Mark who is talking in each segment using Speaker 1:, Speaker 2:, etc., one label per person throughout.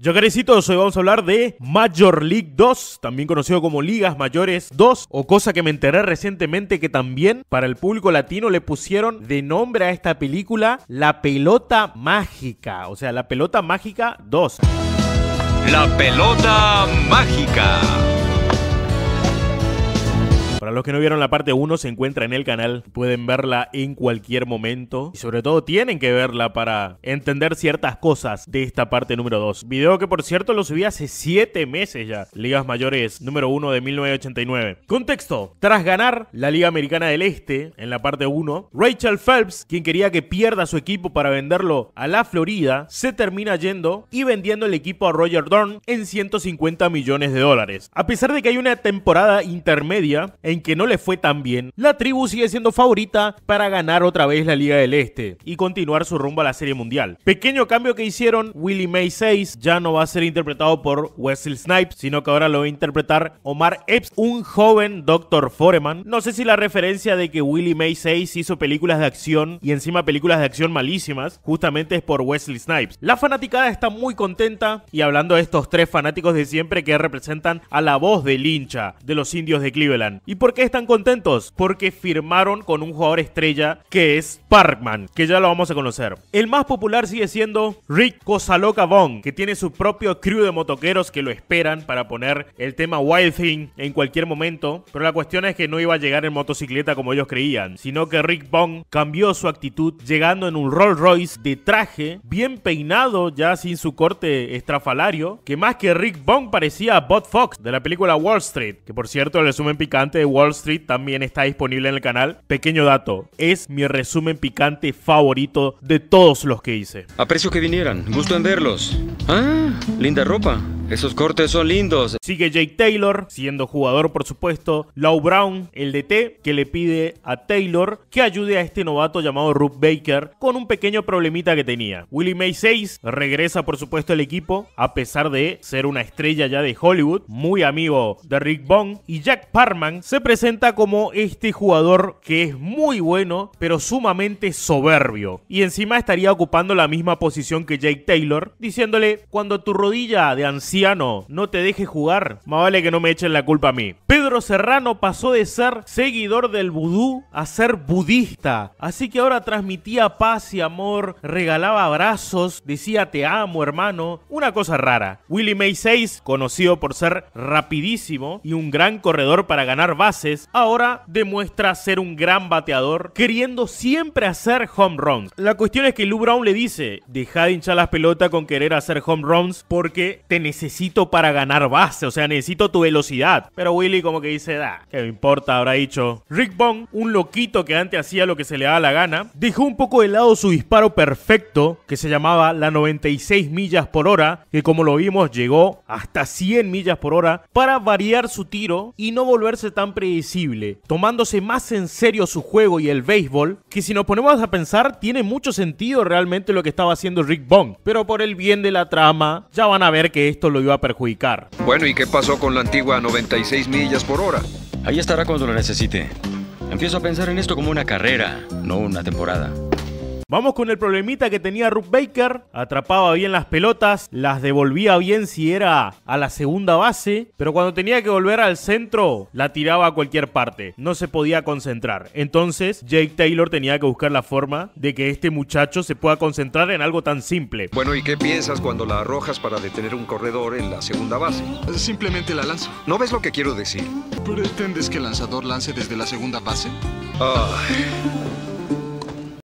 Speaker 1: Yo carecitos, hoy vamos a hablar de Major League 2, también conocido como Ligas Mayores 2, o cosa que me enteré recientemente que también para el público latino le pusieron de nombre a esta película La Pelota Mágica, o sea, La Pelota Mágica 2. La Pelota Mágica. Para los que no vieron la parte 1, se encuentra en el canal. Pueden verla en cualquier momento. Y sobre todo tienen que verla para entender ciertas cosas de esta parte número 2. Video que por cierto lo subí hace 7 meses ya. Ligas Mayores número 1 de 1989. Contexto. Tras ganar la Liga Americana del Este en la parte 1, Rachel Phelps, quien quería que pierda su equipo para venderlo a la Florida, se termina yendo y vendiendo el equipo a Roger Dorn en 150 millones de dólares. A pesar de que hay una temporada intermedia, en que no le fue tan bien, la tribu sigue siendo favorita para ganar otra vez la Liga del Este y continuar su rumbo a la Serie Mundial. Pequeño cambio que hicieron, Willie May 6 ya no va a ser interpretado por Wesley Snipes, sino que ahora lo va a interpretar Omar Epps, un joven Dr. Foreman. No sé si la referencia de que Willie May 6 hizo películas de acción y encima películas de acción malísimas, justamente es por Wesley Snipes. La fanaticada está muy contenta y hablando de estos tres fanáticos de siempre que representan a la voz del hincha de los indios de Cleveland por qué están contentos? Porque firmaron con un jugador estrella que es Parkman, que ya lo vamos a conocer. El más popular sigue siendo Rick Cosaloca Bong, que tiene su propio crew de motoqueros que lo esperan para poner el tema Wild Thing en cualquier momento, pero la cuestión es que no iba a llegar en motocicleta como ellos creían, sino que Rick Bond cambió su actitud llegando en un Rolls Royce de traje, bien peinado ya sin su corte estrafalario, que más que Rick Bond parecía a Bud Fox de la película Wall Street, que por cierto el resumen picante de Wall Street también está disponible en el canal. Pequeño dato, es mi resumen picante favorito de todos los que hice. aprecio que vinieran, gusto en verlos. Ah, linda ropa. Esos cortes son lindos. Sigue Jake Taylor, siendo jugador por supuesto. Lau Brown, el DT, que le pide a Taylor que ayude a este novato llamado Ruth Baker con un pequeño problemita que tenía. Willie May 6 regresa por supuesto al equipo, a pesar de ser una estrella ya de Hollywood, muy amigo de Rick Bond. Y Jack Parman se presenta como este jugador que es muy bueno, pero sumamente soberbio. Y encima estaría ocupando la misma posición que Jake Taylor, diciéndole, cuando tu rodilla de anciano no te deje jugar, más vale que no me echen la culpa a mí. Pedro Serrano pasó de ser seguidor del vudú a ser budista, así que ahora transmitía paz y amor, regalaba abrazos, decía te amo hermano, una cosa rara. Willie May 6, conocido por ser rapidísimo y un gran corredor para ganar bases, ahora demuestra ser un gran bateador, queriendo siempre hacer home runs. La cuestión es que Lou Brown le dice, deja de hinchar las pelotas con querer hacer home runs porque te necesitas necesito para ganar base, o sea, necesito tu velocidad. Pero Willy como que dice, da, que me importa, habrá dicho. Rick Bong, un loquito que antes hacía lo que se le daba la gana, dejó un poco de lado su disparo perfecto, que se llamaba la 96 millas por hora, que como lo vimos llegó hasta 100 millas por hora, para variar su tiro y no volverse tan predecible, tomándose más en serio su juego y el béisbol, que si nos ponemos a pensar tiene mucho sentido realmente lo que estaba haciendo Rick Bong. Pero por el bien de la trama, ya van a ver que esto lo lo iba a perjudicar. Bueno, ¿y qué pasó con la antigua 96 millas por hora? Ahí estará cuando lo necesite. Empiezo a pensar en esto como una carrera, no una temporada. Vamos con el problemita que tenía Ruth Baker. Atrapaba bien las pelotas, las devolvía bien si era a la segunda base, pero cuando tenía que volver al centro, la tiraba a cualquier parte. No se podía concentrar. Entonces, Jake Taylor tenía que buscar la forma de que este muchacho se pueda concentrar en algo tan simple. Bueno, ¿y qué piensas cuando la arrojas para detener un corredor en la segunda base? Simplemente la lanzo. ¿No ves lo que quiero decir? ¿Pretendes que el lanzador lance desde la segunda base?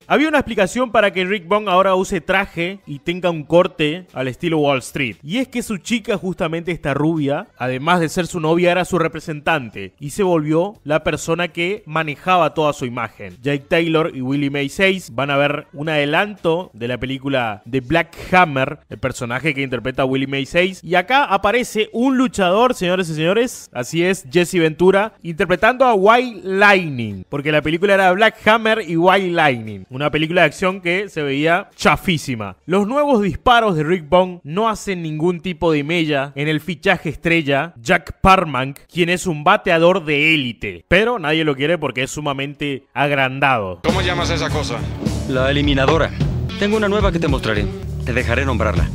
Speaker 1: Había una explicación para que Rick Bond ahora use traje y tenga un corte al estilo Wall Street. Y es que su chica, justamente esta rubia, además de ser su novia, era su representante y se volvió la persona que manejaba toda su imagen. Jake Taylor y Willie May 6 van a ver un adelanto de la película de Black Hammer, el personaje que interpreta a Willie May 6. Y acá aparece un luchador, señores y señores, así es, Jesse Ventura, interpretando a White Lightning, porque la película era Black Hammer y White Lightning. Una película de acción que se veía chafísima. Los nuevos disparos de Rick Bond no hacen ningún tipo de mella en el fichaje estrella Jack Parmank, quien es un bateador de élite. Pero nadie lo quiere porque es sumamente agrandado. ¿Cómo llamas esa cosa? La eliminadora. Tengo una nueva que te mostraré. Te dejaré nombrarla.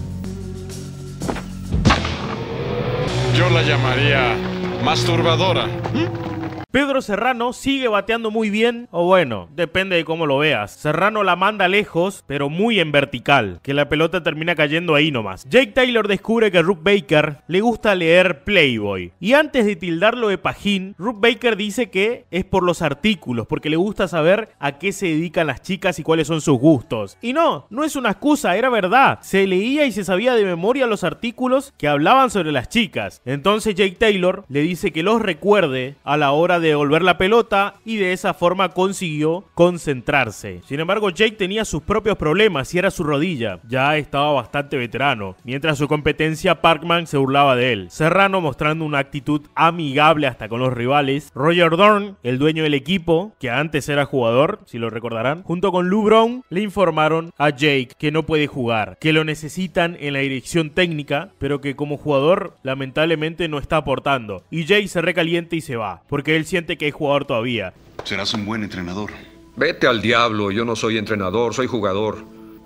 Speaker 1: Yo la llamaría masturbadora. ¿Mm? Pedro Serrano sigue bateando muy bien, o bueno, depende de cómo lo veas. Serrano la manda lejos, pero muy en vertical, que la pelota termina cayendo ahí nomás. Jake Taylor descubre que Ruth Baker le gusta leer Playboy. Y antes de tildarlo de pajín, Ruth Baker dice que es por los artículos, porque le gusta saber a qué se dedican las chicas y cuáles son sus gustos. Y no, no es una excusa, era verdad. Se leía y se sabía de memoria los artículos que hablaban sobre las chicas. Entonces Jake Taylor le dice que los recuerde a la hora de devolver la pelota y de esa forma consiguió concentrarse. Sin embargo, Jake tenía sus propios problemas y era su rodilla. Ya estaba bastante veterano. Mientras su competencia, Parkman se burlaba de él. Serrano mostrando una actitud amigable hasta con los rivales. Roger Dorn, el dueño del equipo, que antes era jugador, si lo recordarán, junto con Lou Brown, le informaron a Jake que no puede jugar, que lo necesitan en la dirección técnica, pero que como jugador lamentablemente no está aportando. Y Jake se recalienta y se va, porque él siente que es jugador todavía. Serás un buen entrenador. Vete al diablo, yo no soy entrenador, soy jugador.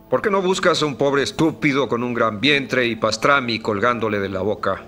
Speaker 1: ¿Por qué no buscas a un pobre estúpido con un gran vientre y pastrami colgándole de la boca?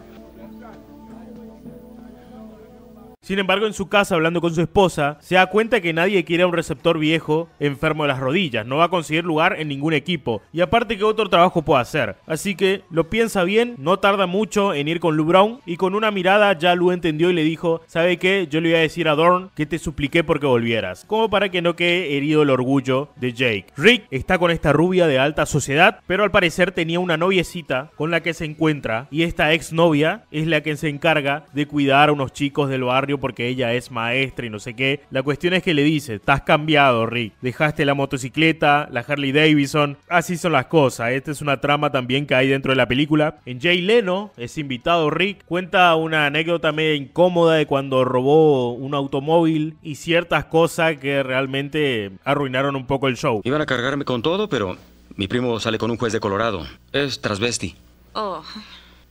Speaker 1: Sin embargo, en su casa, hablando con su esposa, se da cuenta que nadie quiere a un receptor viejo enfermo de las rodillas, no va a conseguir lugar en ningún equipo, y aparte que otro trabajo puede hacer. Así que lo piensa bien, no tarda mucho en ir con Lou Brown, y con una mirada ya Lou entendió y le dijo, ¿sabe qué? Yo le voy a decir a Dorn que te supliqué porque volvieras, como para que no quede herido el orgullo de Jake. Rick está con esta rubia de alta sociedad, pero al parecer tenía una noviecita con la que se encuentra, y esta exnovia es la que se encarga de cuidar a unos chicos del barrio porque ella es maestra y no sé qué. La cuestión es que le dice, estás cambiado, Rick. Dejaste la motocicleta, la Harley Davidson. Así son las cosas. Esta es una trama también que hay dentro de la película. En Jay Leno es invitado Rick. Cuenta una anécdota medio incómoda de cuando robó un automóvil y ciertas cosas que realmente arruinaron un poco el show. Iban a cargarme con todo, pero mi primo sale con un juez de Colorado. Es trasvesti oh.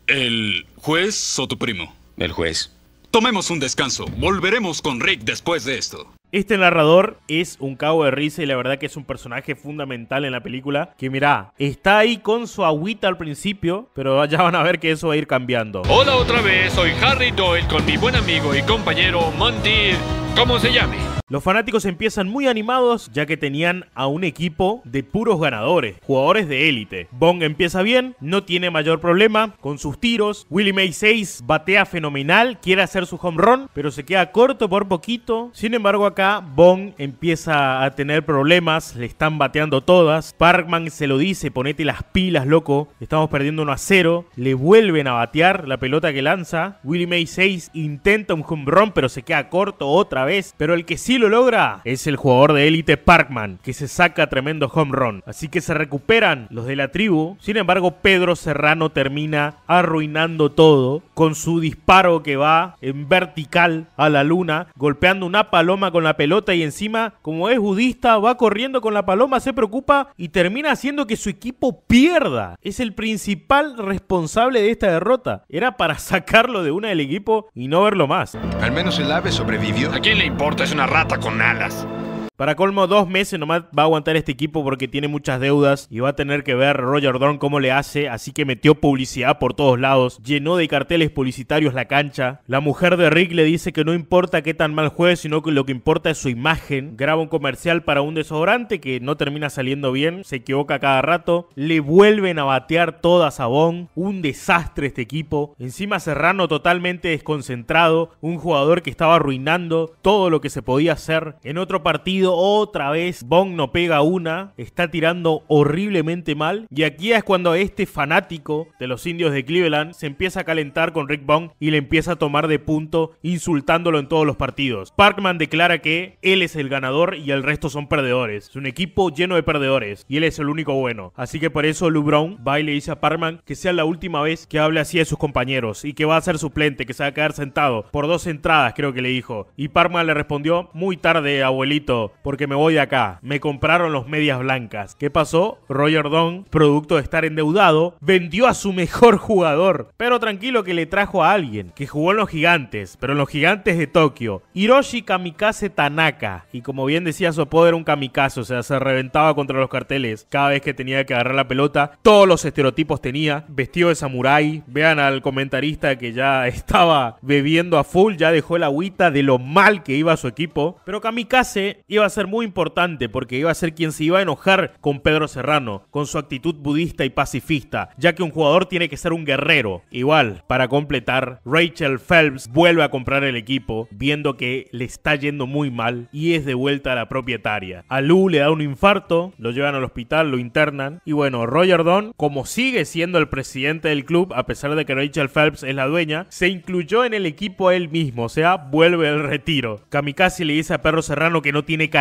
Speaker 1: ¿El juez o tu primo? El juez. Tomemos un descanso. Volveremos con Rick después de esto. Este narrador es un cabo de risa y la verdad que es un personaje fundamental en la película. Que mirá, está ahí con su agüita al principio, pero ya van a ver que eso va a ir cambiando. Hola otra vez, soy Harry Doyle con mi buen amigo y compañero Monty, ¿cómo se llame? Los fanáticos empiezan muy animados ya que tenían a un equipo de puros ganadores, jugadores de élite. Bong empieza bien, no tiene mayor problema con sus tiros. Willie May 6 batea fenomenal, quiere hacer su home run, pero se queda corto por poquito. Sin embargo, acá Bong empieza a tener problemas, le están bateando todas. Parkman se lo dice, ponete las pilas, loco. Estamos perdiendo 1 a 0. Le vuelven a batear la pelota que lanza. Willie May 6 intenta un home run, pero se queda corto otra vez. Pero el que sí logra es el jugador de élite Parkman, que se saca tremendo home run. Así que se recuperan los de la tribu. Sin embargo, Pedro Serrano termina arruinando todo con su disparo que va en vertical a la luna, golpeando una paloma con la pelota y encima, como es budista, va corriendo con la paloma, se preocupa y termina haciendo que su equipo pierda. Es el principal responsable de esta derrota. Era para sacarlo de una del equipo y no verlo más. Al menos el ave sobrevivió. ¿A quién le importa? Es una rata mata con alas. Para colmo, dos meses nomás va a aguantar este equipo porque tiene muchas deudas y va a tener que ver Roger Dorn cómo le hace, así que metió publicidad por todos lados, llenó de carteles publicitarios la cancha. La mujer de Rick le dice que no importa qué tan mal juegue, sino que lo que importa es su imagen. Graba un comercial para un desodorante que no termina saliendo bien, se equivoca cada rato, le vuelven a batear toda Sabón, un desastre este equipo. Encima Serrano totalmente desconcentrado, un jugador que estaba arruinando todo lo que se podía hacer. En otro partido otra vez. Bong no pega una, está tirando horriblemente mal. Y aquí es cuando este fanático de los indios de Cleveland se empieza a calentar con Rick Bong y le empieza a tomar de punto, insultándolo en todos los partidos. Parkman declara que él es el ganador y el resto son perdedores. Es un equipo lleno de perdedores y él es el único bueno. Así que por eso Lou va y le dice a Parkman que sea la última vez que hable así de sus compañeros y que va a ser suplente, que se va a quedar sentado por dos entradas, creo que le dijo. Y Parkman le respondió: Muy tarde, abuelito porque me voy de acá. Me compraron los medias blancas. ¿Qué pasó? Roger Don, producto de estar endeudado, vendió a su mejor jugador. Pero tranquilo que le trajo a alguien que jugó en los gigantes, pero en los gigantes de Tokio. Hiroshi Kamikaze Tanaka. Y como bien decía, su poder, era un kamikaze, o sea, se reventaba contra los carteles cada vez que tenía que agarrar la pelota. Todos los estereotipos tenía. Vestido de samurái. Vean al comentarista que ya estaba bebiendo a full, ya dejó el agüita de lo mal que iba su equipo. Pero Kamikaze iba a ser muy importante porque iba a ser quien se iba a enojar con Pedro Serrano, con su actitud budista y pacifista, ya que un jugador tiene que ser un guerrero. Igual, para completar, Rachel Phelps vuelve a comprar el equipo, viendo que le está yendo muy mal y es de vuelta a la propietaria. A Lou le da un infarto, lo llevan al hospital, lo internan y bueno, Roger Don, como sigue siendo el presidente del club, a pesar de que Rachel Phelps es la dueña, se incluyó en el equipo él mismo, o sea, vuelve al retiro. Kamikaze le dice a Pedro Serrano que no tiene que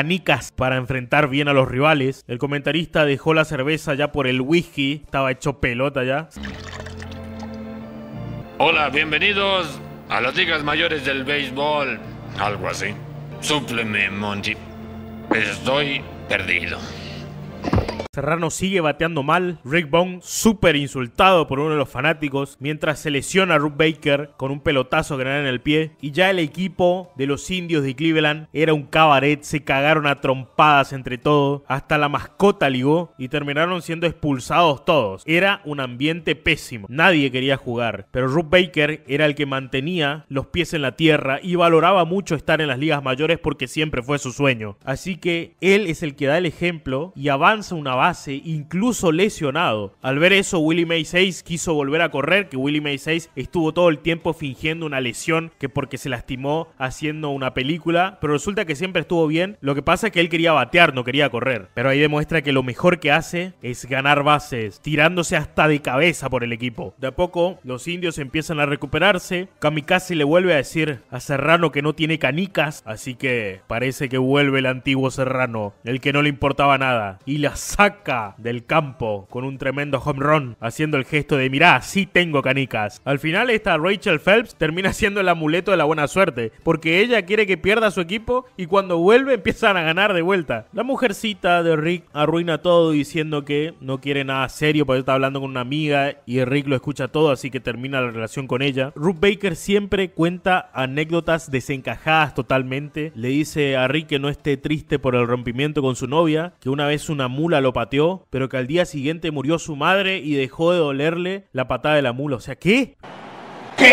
Speaker 1: para enfrentar bien a los rivales. El comentarista dejó la cerveza ya por el whisky, estaba hecho pelota ya. Hola, bienvenidos a las ligas mayores del béisbol. Algo así. Súpleme, Monty. Estoy perdido. Serrano sigue bateando mal. Rick Bone súper insultado por uno de los fanáticos. Mientras se lesiona a Ruth Baker con un pelotazo que en el pie. Y ya el equipo de los indios de Cleveland era un cabaret. Se cagaron a trompadas entre todos. Hasta la mascota ligó. Y terminaron siendo expulsados todos. Era un ambiente pésimo. Nadie quería jugar. Pero Ruth Baker era el que mantenía los pies en la tierra. Y valoraba mucho estar en las ligas mayores porque siempre fue su sueño. Así que él es el que da el ejemplo y avanza una base, incluso lesionado. Al ver eso, Willie May 6 quiso volver a correr, que Willie May 6 estuvo todo el tiempo fingiendo una lesión que porque se lastimó haciendo una película, pero resulta que siempre estuvo bien. Lo que pasa es que él quería batear, no quería correr. Pero ahí demuestra que lo mejor que hace es ganar bases, tirándose hasta de cabeza por el equipo. De a poco, los indios empiezan a recuperarse. Kamikaze le vuelve a decir a Serrano que no tiene canicas, así que parece que vuelve el antiguo Serrano, el que no le importaba nada. Y la saca del campo con un tremendo home run, haciendo el gesto de mirá, sí tengo canicas. Al final esta Rachel Phelps termina siendo el amuleto de la buena suerte, porque ella quiere que pierda su equipo y cuando vuelve empiezan a ganar de vuelta. La mujercita de Rick arruina todo diciendo que no quiere nada serio porque está hablando con una amiga y Rick lo escucha todo, así que termina la relación con ella. Ruth Baker siempre cuenta anécdotas desencajadas totalmente. Le dice a Rick que no esté triste por el rompimiento con su novia, que una vez una mula lo pateó, pero que al día siguiente murió su madre y dejó de dolerle la patada de la mula. O sea, ¿qué? ¿Qué?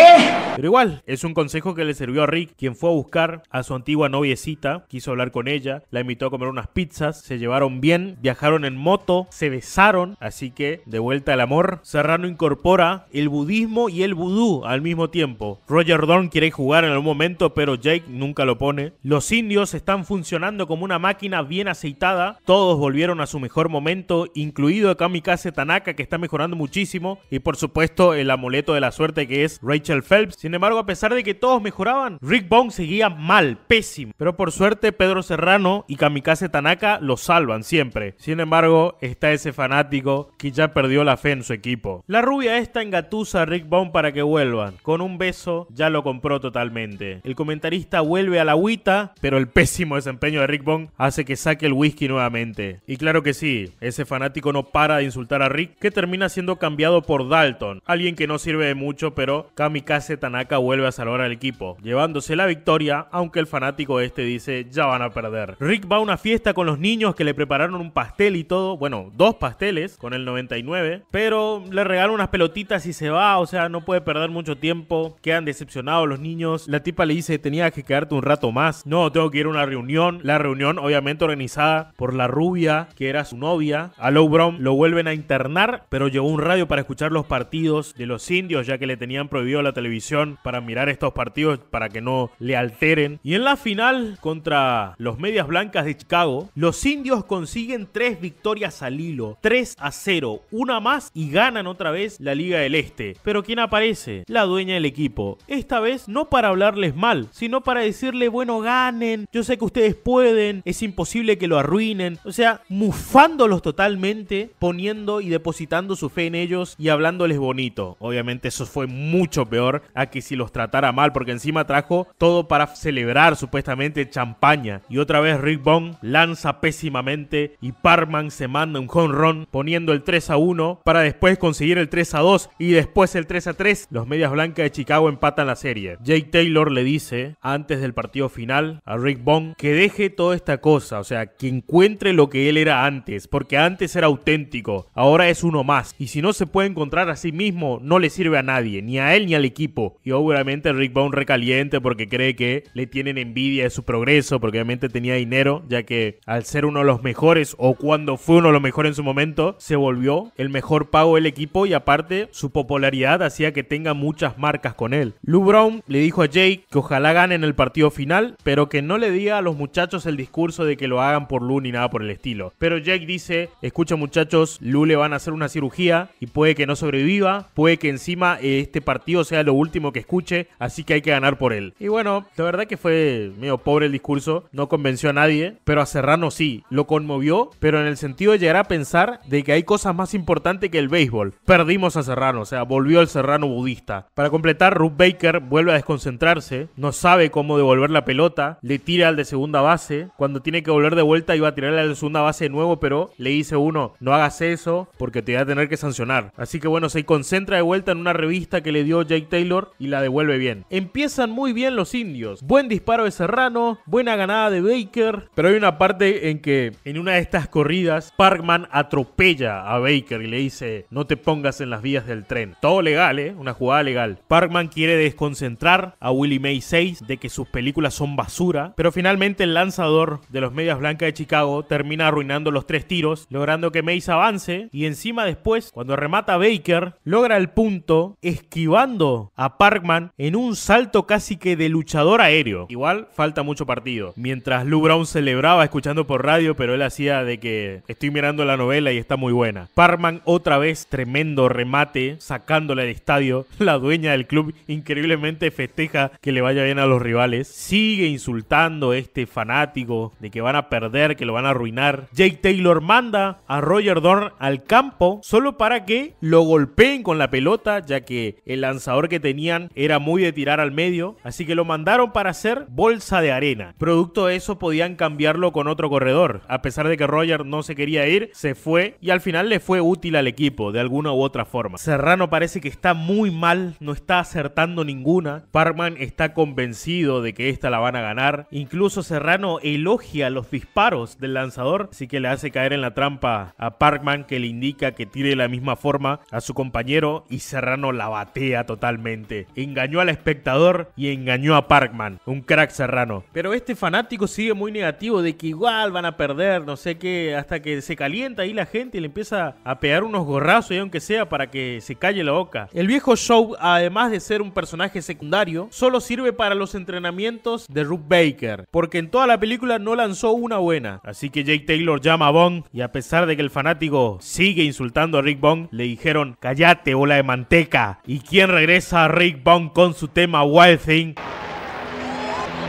Speaker 1: Pero igual, es un consejo que le sirvió a Rick, quien fue a buscar a su antigua noviecita, quiso hablar con ella, la invitó a comer unas pizzas, se llevaron bien, viajaron en moto, se besaron, así que de vuelta al amor, Serrano incorpora el budismo y el vudú al mismo tiempo. Roger Dorn quiere jugar en algún momento, pero Jake nunca lo pone. Los indios están funcionando como una máquina bien aceitada, todos volvieron a su mejor momento, incluido Kamikaze Tanaka que está mejorando muchísimo y por supuesto el amuleto de la suerte que es Rachel Phelps. Sin embargo, a pesar de que todos mejoraban, Rick Bone seguía mal, pésimo. Pero por suerte, Pedro Serrano y Kamikaze Tanaka lo salvan siempre. Sin embargo, está ese fanático que ya perdió la fe en su equipo. La rubia esta engatusa a Rick Bone para que vuelvan. Con un beso ya lo compró totalmente. El comentarista vuelve a la agüita, pero el pésimo desempeño de Rick Bone hace que saque el whisky nuevamente. Y claro que sí, ese fanático no para de insultar a Rick, que termina siendo cambiado por Dalton, alguien que no sirve de mucho, pero Kamikaze Tanaka vuelve a salvar al equipo, llevándose la victoria, aunque el fanático este dice ya van a perder. Rick va a una fiesta con los niños que le prepararon un pastel y todo, bueno, dos pasteles con el 99, pero le regalan unas pelotitas y se va, o sea, no puede perder mucho tiempo, quedan decepcionados los niños, la tipa le dice tenía que quedarte un rato más, no, tengo que ir a una reunión, la reunión obviamente organizada por la rubia que era su novia, a Low lo vuelven a internar, pero llevó un radio para escuchar los partidos de los indios ya que le tenían prohibido vio la televisión para mirar estos partidos para que no le alteren. Y en la final contra los Medias Blancas de Chicago, los indios consiguen tres victorias al hilo, 3 a 0, una más y ganan otra vez la Liga del Este. Pero ¿quién aparece? La dueña del equipo. Esta vez no para hablarles mal, sino para decirle, bueno, ganen, yo sé que ustedes pueden, es imposible que lo arruinen. O sea, mufándolos totalmente, poniendo y depositando su fe en ellos y hablándoles bonito. Obviamente eso fue mucho peor a que si los tratara mal, porque encima trajo todo para celebrar supuestamente champaña. Y otra vez Rick Bond lanza pésimamente y Parman se manda un home run poniendo el 3 a 1 para después conseguir el 3 a 2 y después el 3 a 3. Los medias blancas de Chicago empatan la serie. Jake Taylor le dice antes del partido final a Rick Bond que deje toda esta cosa, o sea, que encuentre lo que él era antes, porque antes era auténtico, ahora es uno más. Y si no se puede encontrar a sí mismo, no le sirve a nadie, ni a él al equipo. Y obviamente Rick Brown recaliente porque cree que le tienen envidia de su progreso, porque obviamente tenía dinero, ya que al ser uno de los mejores o cuando fue uno de los mejores en su momento, se volvió el mejor pago del equipo y aparte su popularidad hacía que tenga muchas marcas con él. Lou Brown le dijo a Jake que ojalá ganen el partido final, pero que no le diga a los muchachos el discurso de que lo hagan por Lou ni nada por el estilo. Pero Jake dice, escucha muchachos, Lou le van a hacer una cirugía y puede que no sobreviva, puede que encima eh, este partido sea lo último que escuche, así que hay que ganar por él. Y bueno, la verdad que fue medio pobre el discurso, no convenció a nadie, pero a Serrano sí, lo conmovió, pero en el sentido de llegar a pensar de que hay cosas más importantes que el béisbol. Perdimos a Serrano, o sea, volvió el Serrano budista. Para completar, Ruth Baker vuelve a desconcentrarse, no sabe cómo devolver la pelota, le tira al de segunda base, cuando tiene que volver de vuelta iba a tirarle al de segunda base de nuevo, pero le dice uno, no hagas eso porque te va a tener que sancionar. Así que bueno, se concentra de vuelta en una revista que le dio Jake Taylor y la devuelve bien. Empiezan muy bien los indios. Buen disparo de Serrano, buena ganada de Baker. Pero hay una parte en que en una de estas corridas Parkman atropella a Baker y le dice no te pongas en las vías del tren. Todo legal, ¿eh? Una jugada legal. Parkman quiere desconcentrar a Willie May 6 de que sus películas son basura. Pero finalmente el lanzador de los medias blancas de Chicago termina arruinando los tres tiros, logrando que Mays avance y encima después, cuando remata Baker, logra el punto esquivando a Parkman en un salto casi que de luchador aéreo. Igual falta mucho partido. Mientras Lou Brown celebraba escuchando por radio, pero él hacía de que estoy mirando la novela y está muy buena. Parkman otra vez tremendo remate, sacándola del estadio. La dueña del club increíblemente festeja que le vaya bien a los rivales. Sigue insultando a este fanático de que van a perder, que lo van a arruinar. Jake Taylor manda a Roger Dorn al campo solo para que lo golpeen con la pelota, ya que el lanzador que tenían era muy de tirar al medio, así que lo mandaron para hacer bolsa de arena. Producto de eso podían cambiarlo con otro corredor. A pesar de que Roger no se quería ir, se fue y al final le fue útil al equipo de alguna u otra forma. Serrano parece que está muy mal, no está acertando ninguna. Parkman está convencido de que esta la van a ganar. Incluso Serrano elogia los disparos del lanzador, así que le hace caer en la trampa a Parkman que le indica que tire de la misma forma a su compañero y Serrano la batea totalmente. Engañó al espectador y engañó a Parkman, un crack serrano. Pero este fanático sigue muy negativo de que igual van a perder, no sé qué, hasta que se calienta ahí la gente y le empieza a pegar unos gorrazos, y aunque sea, para que se calle la boca. El viejo Show, además de ser un personaje secundario, solo sirve para los entrenamientos de Ruth Baker, porque en toda la película no lanzó una buena. Así que Jake Taylor llama a Bond y a pesar de que el fanático sigue insultando a Rick Bond, le dijeron, callate, bola de manteca. ¿Y quién regresa Rick Bond con su tema Wild Thing.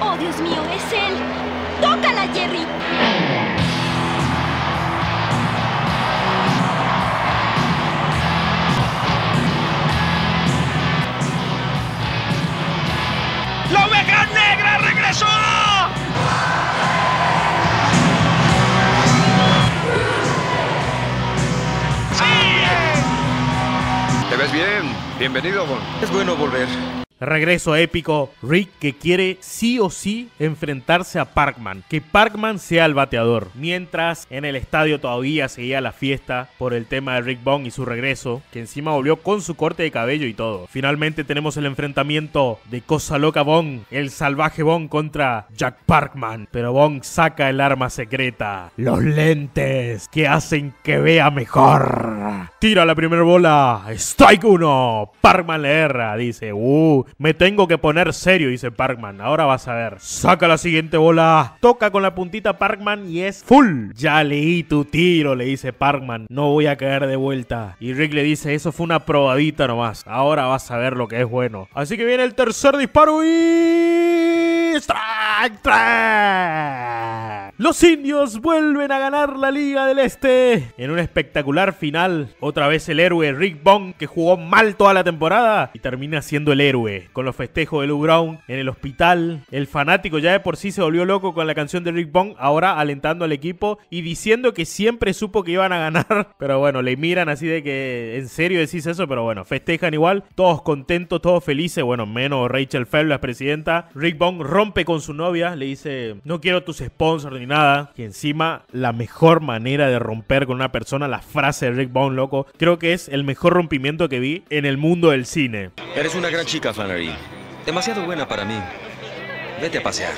Speaker 1: ¡Oh, Dios mío, es Bienvenido, Es bueno volver. Regreso épico. Rick que quiere sí o sí enfrentarse a Parkman. Que Parkman sea el bateador. Mientras en el estadio todavía seguía la fiesta por el tema de Rick Bond y su regreso. Que encima volvió con su corte de cabello y todo. Finalmente tenemos el enfrentamiento de Cosa Loca Bond. El salvaje Bond contra Jack Parkman. Pero Bong saca el arma secreta. Los lentes que hacen que vea mejor. Tira la primera bola. Strike 1. Parkman le erra. Dice, uh me tengo que poner serio, dice Parkman. Ahora vas a ver. Saca la siguiente bola. Toca con la puntita Parkman y es full. Ya leí tu tiro, le dice Parkman. No voy a caer de vuelta. Y Rick le dice, eso fue una probadita nomás. Ahora vas a ver lo que es bueno. Así que viene el tercer disparo y... ¡Strike! ¡Strike! Los indios vuelven a ganar la Liga del Este en un espectacular final. Otra vez el héroe Rick Bong. que jugó mal toda la temporada y termina siendo el héroe. Con los festejos de Lou Brown en el hospital. El fanático ya de por sí se volvió loco con la canción de Rick Bong. ahora alentando al equipo y diciendo que siempre supo que iban a ganar. Pero bueno, le miran así de que en serio decís eso, pero bueno, festejan igual. Todos contentos, todos felices. Bueno, menos Rachel Fell, la presidenta. Rick Bong rompe con su novia, le dice: No quiero tus sponsors ni nada. Y encima, la mejor manera de romper con una persona, la frase de Rick Bone, loco, creo que es el mejor rompimiento que vi en el mundo del cine. Eres una gran chica, Flannery. Demasiado buena para mí. Vete a pasear.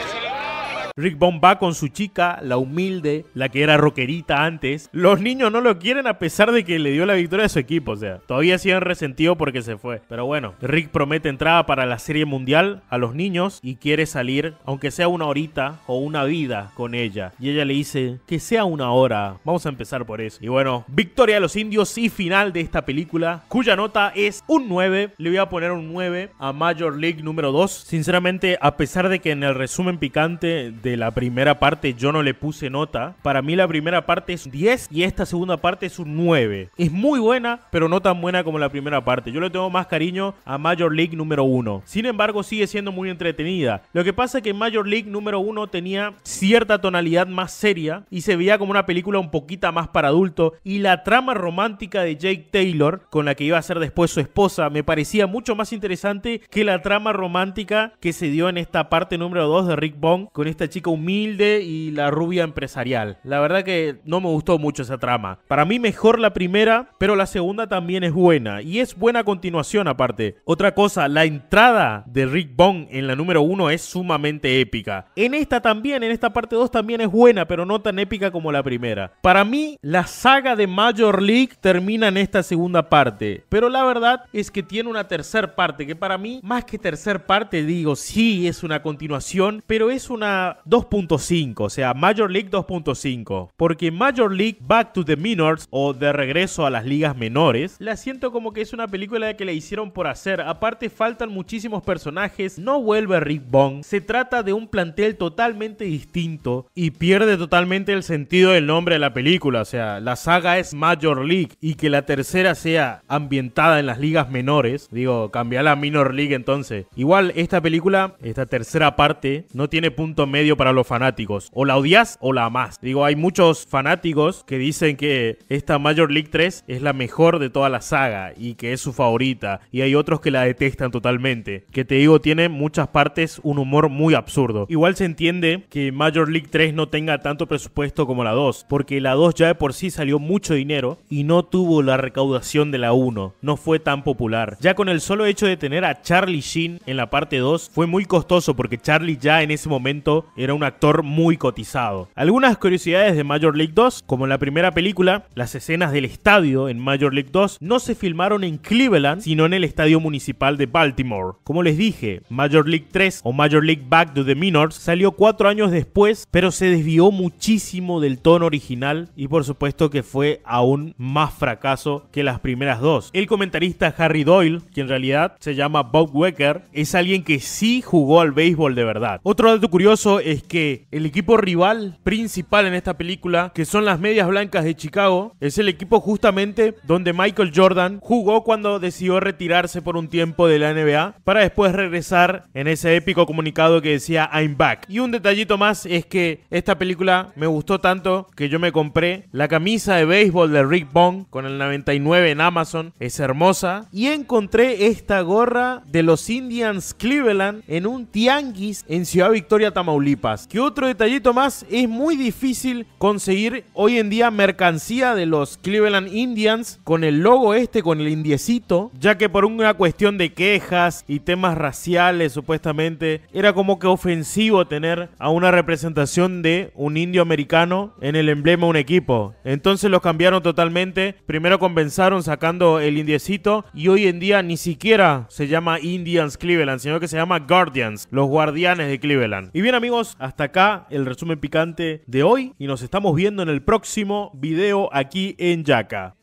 Speaker 1: Rick Bond va con su chica, la humilde, la que era rockerita antes. Los niños no lo quieren a pesar de que le dio la victoria a su equipo, o sea, todavía siguen resentidos porque se fue. Pero bueno, Rick promete entrada para la Serie Mundial a los niños y quiere salir, aunque sea una horita o una vida con ella. Y ella le dice que sea una hora. Vamos a empezar por eso. Y bueno, victoria de los indios y final de esta película, cuya nota es un 9. Le voy a poner un 9 a Major League número 2. Sinceramente, a pesar de que en el resumen picante de la primera parte yo no le puse nota. Para mí la primera parte es 10 y esta segunda parte es un 9. Es muy buena, pero no tan buena como la primera parte. Yo le tengo más cariño a Major League número 1. Sin embargo, sigue siendo muy entretenida. Lo que pasa es que Major League número 1 tenía cierta tonalidad más seria y se veía como una película un poquito más para adulto y la trama romántica de Jake Taylor, con la que iba a ser después su esposa, me parecía mucho más interesante que la trama romántica que se dio en esta parte número 2 de Rick Bond con esta chica humilde y la rubia empresarial. La verdad que no me gustó mucho esa trama. Para mí mejor la primera, pero la segunda también es buena. Y es buena continuación aparte. Otra cosa, la entrada de Rick Bond en la número 1 es sumamente épica. En esta también, en esta parte 2 también es buena, pero no tan épica como la primera. Para mí, la saga de Major League termina en esta segunda parte. Pero la verdad es que tiene una tercera parte, que para mí, más que tercer parte, digo, sí, es una continuación, pero es una 2.5, o sea, Major League 2.5. Porque Major League Back to the Minors o De Regreso a las Ligas Menores, la siento como que es una película que le hicieron por hacer. Aparte faltan muchísimos personajes, no vuelve Rick Bond, se trata de un plantel totalmente distinto y pierde totalmente el sentido del nombre de la película. O sea, la saga es Major League y que la tercera sea ambientada en las ligas menores, digo, cambiarla a Minor League entonces. Igual esta película, esta tercera parte, no tiene punto medio para los fanáticos. O la odias o la amas Digo, hay muchos fanáticos que dicen que esta Major League 3 es la mejor de toda la saga y que es su favorita. Y hay otros que la detestan totalmente. Que te digo, tiene muchas partes un humor muy absurdo. Igual se entiende que Major League 3 no tenga tanto presupuesto como la 2. Porque la 2 ya de por sí salió mucho dinero y no tuvo la recaudación de la 1. No fue tan popular. Ya con el solo hecho de tener a Charlie Sheen en la parte 2 fue muy costoso porque Charlie ya en ese momento era un actor muy cotizado. Algunas curiosidades de Major League 2, como en la primera película, las escenas del estadio en Major League 2 no se filmaron en Cleveland, sino en el estadio municipal de Baltimore. Como les dije, Major League 3 o Major League Back to the Minors salió cuatro años después, pero se desvió muchísimo del tono original y por supuesto que fue aún más fracaso que las primeras dos. El comentarista Harry Doyle, que en realidad se llama Bob Wecker, es alguien que sí jugó al béisbol de verdad. Otro dato curioso es es que el equipo rival principal en esta película, que son las medias blancas de Chicago, es el equipo justamente donde Michael Jordan jugó cuando decidió retirarse por un tiempo de la NBA para después regresar en ese épico comunicado que decía I'm back. Y un detallito más es que esta película me gustó tanto que yo me compré la camisa de béisbol de Rick Bond con el 99 en Amazon, es hermosa, y encontré esta gorra de los Indians Cleveland en un tianguis en Ciudad Victoria, Tamaulipas. Que otro detallito más, es muy difícil conseguir hoy en día mercancía de los Cleveland Indians con el logo este, con el indiecito, ya que por una cuestión de quejas y temas raciales supuestamente, era como que ofensivo tener a una representación de un indio americano en el emblema de un equipo. Entonces los cambiaron totalmente, primero compensaron sacando el indiecito y hoy en día ni siquiera se llama Indians Cleveland, sino que se llama Guardians, los guardianes de Cleveland. Y bien amigos, hasta acá el resumen picante de hoy y nos estamos viendo en el próximo video aquí en Yaca.